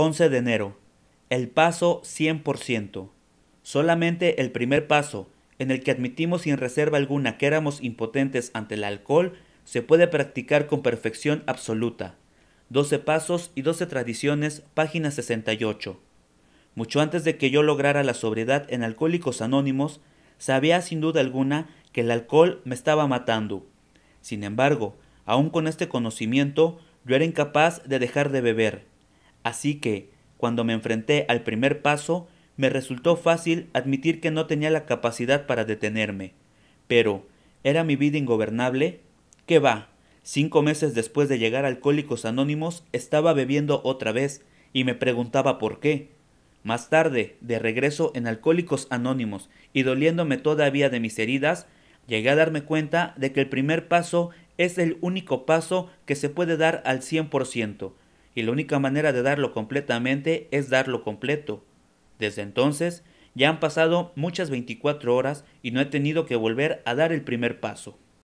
11 de enero. El paso 100%. Solamente el primer paso, en el que admitimos sin reserva alguna que éramos impotentes ante el alcohol, se puede practicar con perfección absoluta. 12 pasos y 12 tradiciones, página 68. Mucho antes de que yo lograra la sobriedad en Alcohólicos Anónimos, sabía sin duda alguna que el alcohol me estaba matando. Sin embargo, aún con este conocimiento, yo era incapaz de dejar de beber Así que, cuando me enfrenté al primer paso, me resultó fácil admitir que no tenía la capacidad para detenerme. Pero, ¿era mi vida ingobernable? ¿Qué va? Cinco meses después de llegar a Alcohólicos Anónimos, estaba bebiendo otra vez y me preguntaba por qué. Más tarde, de regreso en Alcohólicos Anónimos y doliéndome todavía de mis heridas, llegué a darme cuenta de que el primer paso es el único paso que se puede dar al 100%, y la única manera de darlo completamente es darlo completo. Desde entonces, ya han pasado muchas 24 horas y no he tenido que volver a dar el primer paso.